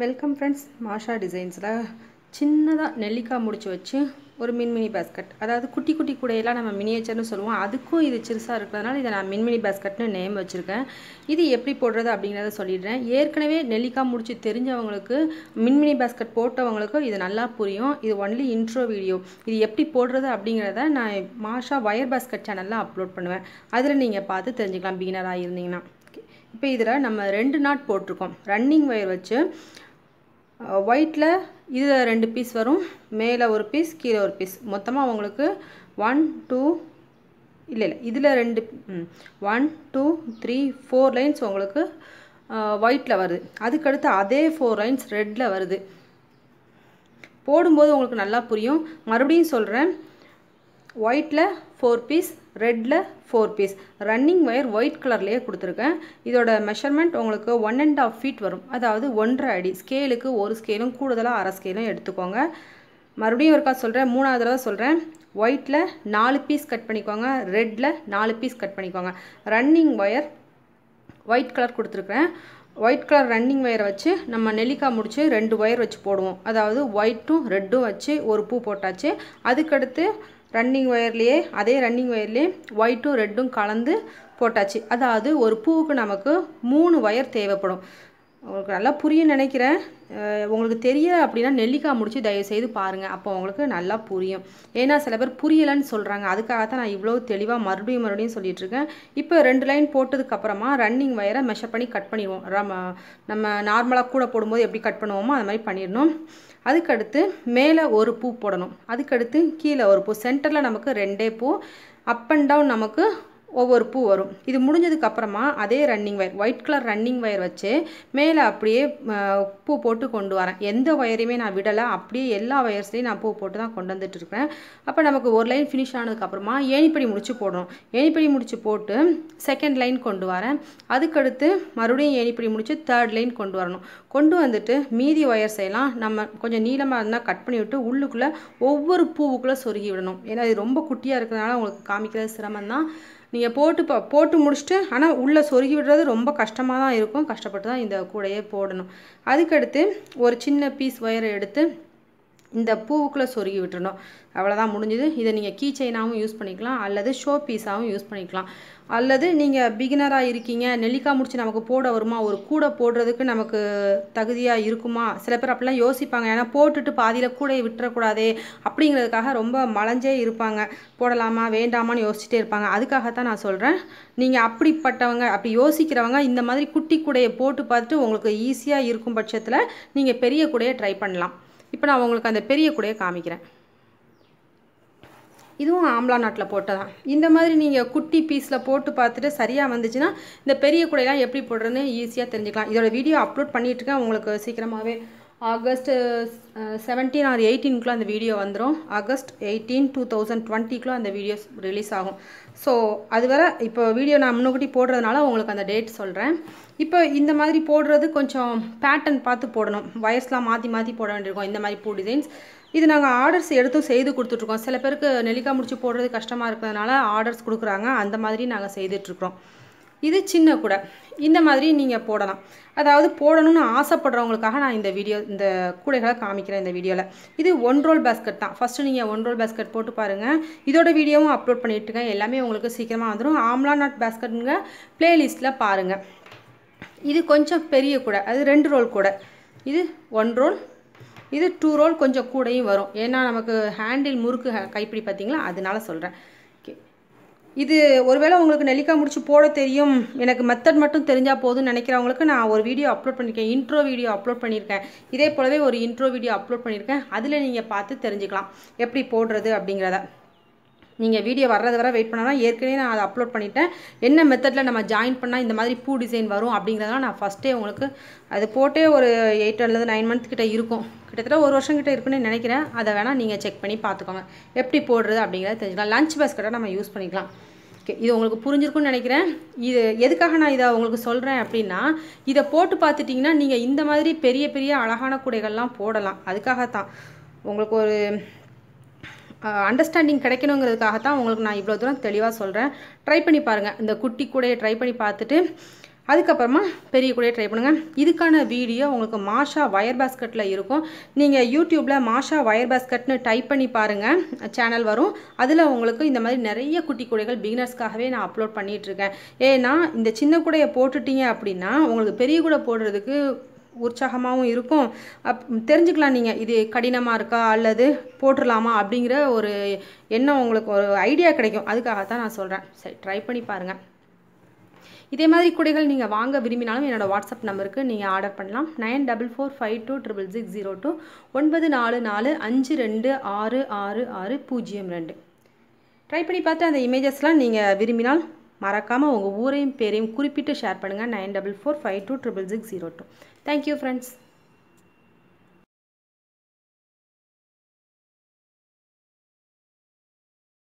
welcome friends மாஷா டிசைன்ஸில் சின்னதாக நெல்லிக்காய் முடிச்சு வச்சு ஒரு மின்மினி பேஸ்கட் அதாவது குட்டி குட்டி கூடையெல்லாம் நம்ம மினியேச்சர்னு சொல்லுவோம் அதுக்கும் இது சிறுசாக இருக்கிறதுனால இதை நான் மின்மினி பேஸ்கட்னு நேம் வச்சுருக்கேன் இது எப்படி போடுறது அப்படிங்கிறத சொல்லிடுறேன் ஏற்கனவே நெல்லிக்காய் முடிச்சு தெரிஞ்சவங்களுக்கு மின்மினி பேஸ்கட் போட்டவங்களுக்கும் இது நல்லா புரியும் இது ஒன்லி இன்ட்ரோ வீடியோ இது எப்படி போடுறது அப்படிங்கிறத நான் மாஷா ஒயர் பேஸ்கட் சேனலில் அப்லோட் பண்ணுவேன் அதில் நீங்கள் பார்த்து தெரிஞ்சுக்கலாம் பிகினராக இருந்தீங்கன்னா இப்போ இதில் நம்ம ரெண்டு நாட் போட்டிருக்கோம் ரன்னிங் ஒயர் வச்சு ஒயிட்டில் இதில் ரெண்டு பீஸ் வரும் மேலே ஒரு பீஸ் கீழே ஒரு பீஸ் மொத்தமாக உங்களுக்கு ஒன் டூ இல்லை இல்லை இதில் ரெண்டு one two three four lines உங்களுக்கு ஒயிட்டில் வருது அதுக்கடுத்து அதே ஃபோர் லைன்ஸ் ரெட்டில் வருது போடும்போது உங்களுக்கு நல்லா புரியும் மறுபடியும் சொல்கிறேன் ஒயிட்டில் ஃபோர் பீஸ் ரெட்டில் four piece running wire white கலர்லேயே கொடுத்துருக்கேன் இதோட மெஷர்மெண்ட் உங்களுக்கு ஒன் அண்ட் ஆஃப் ஃபீட் வரும் அதாவது ஒன்றரை அடி ஸ்கேலுக்கு ஒரு ஸ்கேலும் கூடுதலாக அரை ஸ்கேலும் எடுத்துக்கோங்க மறுபடியும் ஒருக்கா சொல்கிறேன் மூணாவது தடவை சொல்கிறேன் ஒயிட்டில் நாலு பீஸ் கட் பண்ணிக்கோங்க ரெட்டில் நாலு பீஸ் கட் பண்ணிக்கோங்க ரன்னிங் ஒயர் ஒயிட் கலர் கொடுத்துருக்குறேன் ஒயிட் கலர் ரன்னிங் ஒயரை வச்சு நம்ம நெல்லிக்காய் முடித்து ரெண்டு ஒயர் வச்சு போடுவோம் அதாவது ஒயிட்டும் ரெட்டும் வச்சு ஒரு பூ போட்டாச்சு அதுக்கடுத்து ரன்னிங் ஒயர்லேயே அதே ரன்னிங் ஒயர்லேயே ஒயிட்டும் ரெட்டும் கலந்து போட்டாச்சு அதாவது ஒரு பூவுக்கு நமக்கு மூணு ஒயர் தேவைப்படும் உங்களுக்கு நல்லா புரிய நினைக்கிறேன் உங்களுக்கு தெரியல அப்படின்னா நெல்லிக்காய் முடித்து தயவுசெய்து பாருங்கள் அப்போ உங்களுக்கு நல்லா புரியும் ஏன்னா சில பேர் புரியலைன்னு சொல்கிறாங்க அதுக்காக தான் நான் இவ்வளோ தெளிவாக மறுபடியும் மறுபடியும் சொல்லிகிட்ருக்கேன் இப்போ ரெண்டு லைன் போட்டதுக்கப்புறமா ரன்னிங் வயரை மெஷர் பண்ணி கட் பண்ணிடுவோம் ரம் நம்ம நார்மலாக கூட போடும்போது எப்படி கட் பண்ணுவோமோ அது மாதிரி பண்ணிடணும் அதுக்கடுத்து மேலே ஒரு பூ போடணும் அதுக்கடுத்து கீழே ஒரு பூ சென்டரில் நமக்கு ரெண்டே பூ அப் அண்ட் டவுன் நமக்கு ஒவ்வொரு பூ வரும் இது முடிஞ்சதுக்கு அப்புறமா அதே running wire white colour running wire வச்சு மேலே அப்படியே பூ போட்டு கொண்டு வரேன் எந்த ஒயரையுமே நான் விடலை அப்படியே எல்லா ஒயர்ஸ்லையும் நான் பூ போட்டு தான் கொண்டு வந்துட்டு இருக்கிறேன் அப்போ நமக்கு ஒரு லைன் ஃபினிஷ் ஆனதுக்கப்புறமா ஏணிப்படி முடிச்சு போடுறோம் ஏணிப்படி முடிச்சு போட்டு செகண்ட் லைன் கொண்டு வரேன் அதுக்கடுத்து மறுபடியும் ஏணிப்படி முடிச்சு தேர்ட் லைன் கொண்டு வரணும் கொண்டு வந்துட்டு மீதி ஒயர்ஸ் எல்லாம் நம்ம கொஞ்சம் நீளமாக இருந்தால் கட் பண்ணி விட்டு உள்ளுக்குள்ளே ஒவ்வொரு பூவுக்குள்ளே சொருகி விடணும் ஏன்னா இது ரொம்ப குட்டியாக இருக்கிறதுனால உங்களுக்கு காமிக்கிறது சிரமம் தான் நீங்கள் போட்டு ப போட்டு முடிச்சுட்டு ஆனால் உள்ளே சொருகி விடுறது ரொம்ப கஷ்டமாக தான் இருக்கும் கஷ்டப்பட்டு தான் இந்த கூடையே போடணும் அதுக்கடுத்து ஒரு சின்ன பீஸ் ஒயரை எடுத்து இந்த பூவுக்குள்ளே சொருகி விட்டுருணும் அவ்வளோதான் முடிஞ்சுது இதை நீங்கள் கீ செயினாகவும் யூஸ் பண்ணிக்கலாம் அல்லது ஷோ பீஸாகவும் யூஸ் பண்ணிக்கலாம் அல்லது நீங்கள் பிகினராக இருக்கீங்க நெல்லிக்காய் முடிச்சு நமக்கு போட வருமா ஒரு கூடை போடுறதுக்கு நமக்கு தகுதியாக இருக்குமா சில பேர் அப்படிலாம் யோசிப்பாங்க ஏன்னா போட்டுட்டு பாதியில் கூடையை விட்டுறக்கூடாதே அப்படிங்கிறதுக்காக ரொம்ப மலைஞ்சே இருப்பாங்க போடலாமா வேண்டாமான்னு யோசிச்சுட்டே இருப்பாங்க அதுக்காகத்தான் நான் சொல்கிறேன் நீங்கள் அப்படிப்பட்டவங்க அப்படி யோசிக்கிறவங்க இந்த மாதிரி குட்டி கூடையை போட்டு பார்த்துட்டு உங்களுக்கு ஈஸியாக இருக்கும் பட்சத்தில் நீங்கள் பெரிய கூடையை ட்ரை பண்ணலாம் இப்போ நான் உங்களுக்கு அந்த பெரிய கூடையை காமிக்கிறேன் இதுவும் ஆம்பளா நாட்டில் போட்டதான் இந்த மாதிரி நீங்கள் குட்டி பீஸில் போட்டு பார்த்துட்டு சரியாக வந்துச்சுன்னா இந்த பெரிய கூடையெல்லாம் எப்படி போடுறதுன்னு ஈஸியாக தெரிஞ்சுக்கலாம் இதோட வீடியோ அப்லோட் பண்ணிகிட்ருக்கேன் உங்களுக்கு சீக்கிரமாகவே ஆகஸ்ட் செவன்டீன் ஆர் எயிட்டீனுக்குலாம் அந்த வீடியோ வந்துடும் ஆகஸ்ட் எயிட்டீன் டூ தௌசண்ட் டுவெண்ட்டிக்குள்ளே அந்த வீடியோஸ் ரிலீஸ் ஆகும் ஸோ அது வர இப்போ வீடியோ நான் முன்னக்கூட்டி போடுறதுனால உங்களுக்கு அந்த டேட் சொல்கிறேன் இப்போ இந்த மாதிரி போடுறது கொஞ்சம் பேட்டர்ன் பார்த்து போடணும் வயர்ஸ்லாம் மாற்றி மாற்றி போட வேண்டியிருக்கோம் இந்த மாதிரி பூ டிசைன்ஸ் இது நாங்கள் ஆர்டர்ஸ் எடுத்தும் செய்து கொடுத்துட்ருக்கோம் சில பேருக்கு நெல்லிக்காய் முடிச்சு போடுறது கஷ்டமாக இருக்கிறதுனால ஆர்டர்ஸ் கொடுக்குறாங்க அந்த மாதிரி நாங்கள் செய்துட்ருக்குறோம் இது சின்ன கூடை இந்த மாதிரி நீங்கள் போடலாம் அதாவது போடணும்னு ஆசைப்படுறவங்களுக்காக நான் இந்த வீடியோ இந்த கூடைகளை காமிக்கிறேன் இந்த வீடியோவில் இது ஒன் ரோல் பேஸ்கட் தான் ஃபஸ்ட்டு நீங்கள் ஒன் ரோல் பேஸ்கட் போட்டு பாருங்கள் இதோட வீடியோவும் அப்லோட் பண்ணிட்டுருக்கேன் எல்லாமே உங்களுக்கு சீக்கிரமாக வந்துடும் ஆம்லா நாட் பேஸ்கட்டுங்க ப்ளேலிஸ்ட்டில் பாருங்கள் இது கொஞ்சம் பெரிய கூடை அது ரெண்டு ரோல் கூடை இது ஒன் ரோல் இது டூ ரோல் கொஞ்சம் கூடையும் வரும் ஏன்னா நமக்கு ஹேண்டில் முறுக்கு கைப்பிடி பார்த்தீங்களா அதனால சொல்கிறேன் இது ஒருவேளை உங்களுக்கு நெல்லிக்காய் முடிச்சு போட தெரியும் எனக்கு மெத்தட் மட்டும் தெரிஞ்சால் போதுன்னு நினைக்கிறவங்களுக்கு நான் ஒரு வீடியோ அப்லோட் பண்ணியிருக்கேன் இன்ட்ரோ வீடியோ அப்லோட் பண்ணியிருக்கேன் இதே போலவே ஒரு இன்ட்ரோ வீடியோ அப்லோட் பண்ணியிருக்கேன் அதில் நீங்கள் பார்த்து தெரிஞ்சுக்கலாம் எப்படி போடுறது அப்படிங்கிறத நீங்கள் வீடியோ வர்றது வர வெயிட் பண்ணால் ஏற்கனவே நான் அதை அப்லோட் பண்ணிவிட்டேன் என்ன மெத்தடில் நம்ம ஜாயின் பண்ணால் இந்த மாதிரி பூ டிசைன் வரும் அப்படிங்கிறதெல்லாம் நான் ஃபஸ்ட்டே உங்களுக்கு அது போட்டே ஒரு எயிட் அல்லது நைன் மந்த் கிட்டே இருக்கும் கிட்டத்தட்ட ஒரு வருஷம் கிட்டே இருக்குன்னு நினைக்கிறேன் அதை வேணால் நீங்கள் செக் பண்ணி பார்த்துக்கோங்க எப்படி போடுறது அப்படிங்கிறத தெரிஞ்சுக்கலாம் லஞ்ச் பேஸ்கெட்டாக நம்ம யூஸ் பண்ணிக்கலாம் ஓகே இது உங்களுக்கு புரிஞ்சிருக்கும்னு நினைக்கிறேன் இது எதுக்காக நான் இதை உங்களுக்கு சொல்கிறேன் அப்படின்னா இதை போட்டு பார்த்துட்டிங்கன்னா நீங்கள் இந்த மாதிரி பெரிய பெரிய அழகான கூடைகள்லாம் போடலாம் அதுக்காகத்தான் உங்களுக்கு ஒரு அண்டர்ஸ்டாண்டிங் கிடைக்கணுங்கிறதுக்காக தான் உங்களுக்கு நான் இவ்வளோ தூரம் தெளிவாக சொல்கிறேன் ட்ரை பண்ணி பாருங்கள் இந்த குட்டி கூடையை ட்ரை பண்ணி பார்த்துட்டு அதுக்கப்புறமா பெரிய கூடையை ட்ரை பண்ணுங்கள் இதுக்கான வீடியோ உங்களுக்கு மாஷா வயர் பேஸ்கட்டில் இருக்கும் நீங்கள் யூடியூப்பில் மாஷா வயர் பேஸ்கட்னு டைப் பண்ணி பாருங்கள் சேனல் வரும் அதில் உங்களுக்கு இந்த மாதிரி நிறைய குட்டி கூடைகள் பிகினர்ஸ்க்காகவே நான் அப்லோட் பண்ணிகிட்ருக்கேன் ஏன்னா இந்த சின்ன கூடையை போட்டுட்டீங்க அப்படின்னா உங்களுக்கு பெரிய கூடை போடுறதுக்கு உற்சாகமாகவும் இருக்கும் அப் தெரிஞ்சுக்கலாம் நீங்கள் இது கடினமாக இருக்கா அல்லது போட்டுடலாமா அப்படிங்கிற ஒரு எண்ணம் உங்களுக்கு ஒரு ஐடியா கிடைக்கும் அதுக்காக தான் நான் சொல்கிறேன் சரி ட்ரை பண்ணி பாருங்கள் இதே மாதிரி குடைகள் நீங்கள் வாங்க விரும்பினாலும் என்னோடய வாட்ஸ்அப் நம்பருக்கு நீங்கள் ஆர்டர் பண்ணலாம் nine double four five two triple six zero two ஒன்பது நாலு நாலு அஞ்சு ரெண்டு ஆறு ஆறு ஆறு பூஜ்ஜியம் ரெண்டு ட்ரை பண்ணி பார்த்து அந்த இமேஜஸ்லாம் நீங்கள் விரும்பினால் மறக்காமல் உங்கள் ஊரையும் பேரையும் குறிப்பிட்டு ஷேர் பண்ணுங்கள் nine double four five two triple six zero two thank you friends